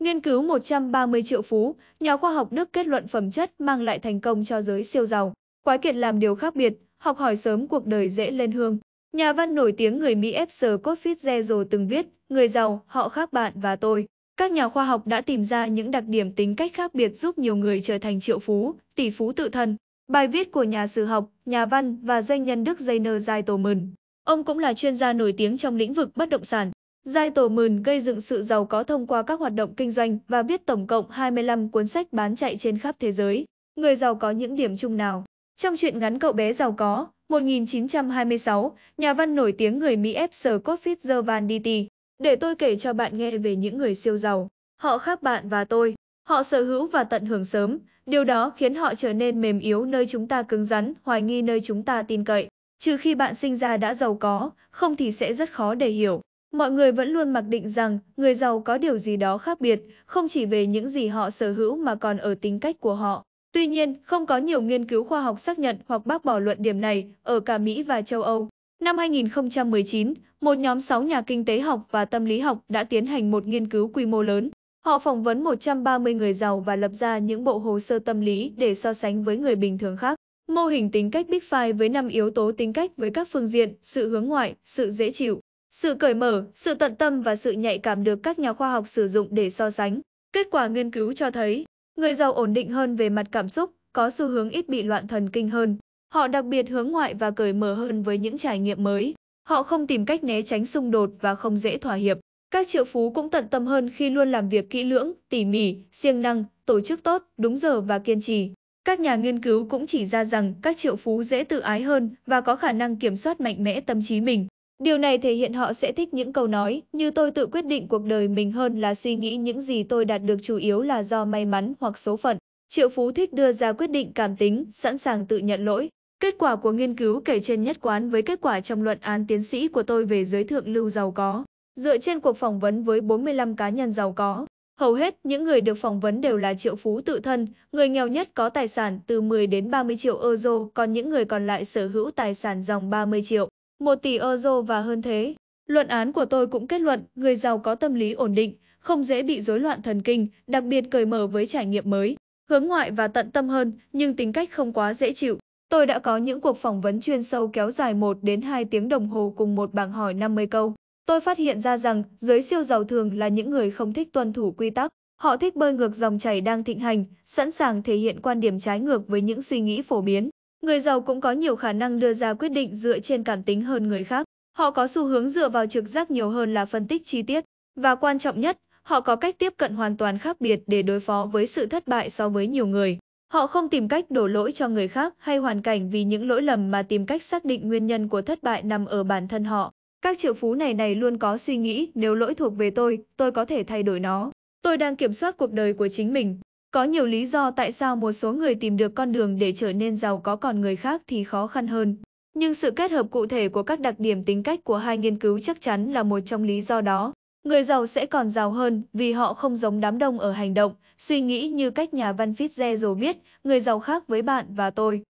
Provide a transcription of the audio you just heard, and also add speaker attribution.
Speaker 1: Nghiên cứu 130 triệu phú, nhà khoa học Đức kết luận phẩm chất mang lại thành công cho giới siêu giàu. Quái kiệt làm điều khác biệt, học hỏi sớm cuộc đời dễ lên hương. Nhà văn nổi tiếng người Mỹ F. Scott Fitzgerald từng viết, người giàu, họ khác bạn và tôi. Các nhà khoa học đã tìm ra những đặc điểm tính cách khác biệt giúp nhiều người trở thành triệu phú, tỷ phú tự thân. Bài viết của nhà sử học, nhà văn và doanh nhân Đức Jainer Zeitelman. Ông cũng là chuyên gia nổi tiếng trong lĩnh vực bất động sản. Giai Tổ Mờn gây dựng sự giàu có thông qua các hoạt động kinh doanh và viết tổng cộng 25 cuốn sách bán chạy trên khắp thế giới. Người giàu có những điểm chung nào? Trong truyện ngắn Cậu bé giàu có, 1926, nhà văn nổi tiếng người Mỹ F. Scott Fitzgerald d Để tôi kể cho bạn nghe về những người siêu giàu. Họ khác bạn và tôi. Họ sở hữu và tận hưởng sớm. Điều đó khiến họ trở nên mềm yếu nơi chúng ta cứng rắn, hoài nghi nơi chúng ta tin cậy. Trừ khi bạn sinh ra đã giàu có, không thì sẽ rất khó để hiểu. Mọi người vẫn luôn mặc định rằng người giàu có điều gì đó khác biệt, không chỉ về những gì họ sở hữu mà còn ở tính cách của họ. Tuy nhiên, không có nhiều nghiên cứu khoa học xác nhận hoặc bác bỏ luận điểm này ở cả Mỹ và châu Âu. Năm 2019, một nhóm 6 nhà kinh tế học và tâm lý học đã tiến hành một nghiên cứu quy mô lớn. Họ phỏng vấn 130 người giàu và lập ra những bộ hồ sơ tâm lý để so sánh với người bình thường khác. Mô hình tính cách Big Five với 5 yếu tố tính cách với các phương diện, sự hướng ngoại, sự dễ chịu, sự cởi mở, sự tận tâm và sự nhạy cảm được các nhà khoa học sử dụng để so sánh. Kết quả nghiên cứu cho thấy, người giàu ổn định hơn về mặt cảm xúc, có xu hướng ít bị loạn thần kinh hơn. Họ đặc biệt hướng ngoại và cởi mở hơn với những trải nghiệm mới. Họ không tìm cách né tránh xung đột và không dễ thỏa hiệp. Các triệu phú cũng tận tâm hơn khi luôn làm việc kỹ lưỡng, tỉ mỉ, siêng năng, tổ chức tốt, đúng giờ và kiên trì. Các nhà nghiên cứu cũng chỉ ra rằng các triệu phú dễ tự ái hơn và có khả năng kiểm soát mạnh mẽ tâm trí mình. Điều này thể hiện họ sẽ thích những câu nói như tôi tự quyết định cuộc đời mình hơn là suy nghĩ những gì tôi đạt được chủ yếu là do may mắn hoặc số phận. Triệu Phú thích đưa ra quyết định cảm tính, sẵn sàng tự nhận lỗi. Kết quả của nghiên cứu kể trên nhất quán với kết quả trong luận án tiến sĩ của tôi về giới thượng lưu giàu có. Dựa trên cuộc phỏng vấn với 45 cá nhân giàu có, hầu hết những người được phỏng vấn đều là triệu phú tự thân, người nghèo nhất có tài sản từ 10 đến 30 triệu euro, còn những người còn lại sở hữu tài sản dòng 30 triệu. 1 tỷ euro và hơn thế. Luận án của tôi cũng kết luận người giàu có tâm lý ổn định, không dễ bị rối loạn thần kinh, đặc biệt cởi mở với trải nghiệm mới, hướng ngoại và tận tâm hơn, nhưng tính cách không quá dễ chịu. Tôi đã có những cuộc phỏng vấn chuyên sâu kéo dài 1 đến 2 tiếng đồng hồ cùng một bảng hỏi 50 câu. Tôi phát hiện ra rằng giới siêu giàu thường là những người không thích tuân thủ quy tắc. Họ thích bơi ngược dòng chảy đang thịnh hành, sẵn sàng thể hiện quan điểm trái ngược với những suy nghĩ phổ biến. Người giàu cũng có nhiều khả năng đưa ra quyết định dựa trên cảm tính hơn người khác. Họ có xu hướng dựa vào trực giác nhiều hơn là phân tích chi tiết. Và quan trọng nhất, họ có cách tiếp cận hoàn toàn khác biệt để đối phó với sự thất bại so với nhiều người. Họ không tìm cách đổ lỗi cho người khác hay hoàn cảnh vì những lỗi lầm mà tìm cách xác định nguyên nhân của thất bại nằm ở bản thân họ. Các triệu phú này này luôn có suy nghĩ nếu lỗi thuộc về tôi, tôi có thể thay đổi nó. Tôi đang kiểm soát cuộc đời của chính mình. Có nhiều lý do tại sao một số người tìm được con đường để trở nên giàu có còn người khác thì khó khăn hơn. Nhưng sự kết hợp cụ thể của các đặc điểm tính cách của hai nghiên cứu chắc chắn là một trong lý do đó. Người giàu sẽ còn giàu hơn vì họ không giống đám đông ở hành động, suy nghĩ như cách nhà văn Fitzgerald viết, người giàu khác với bạn và tôi.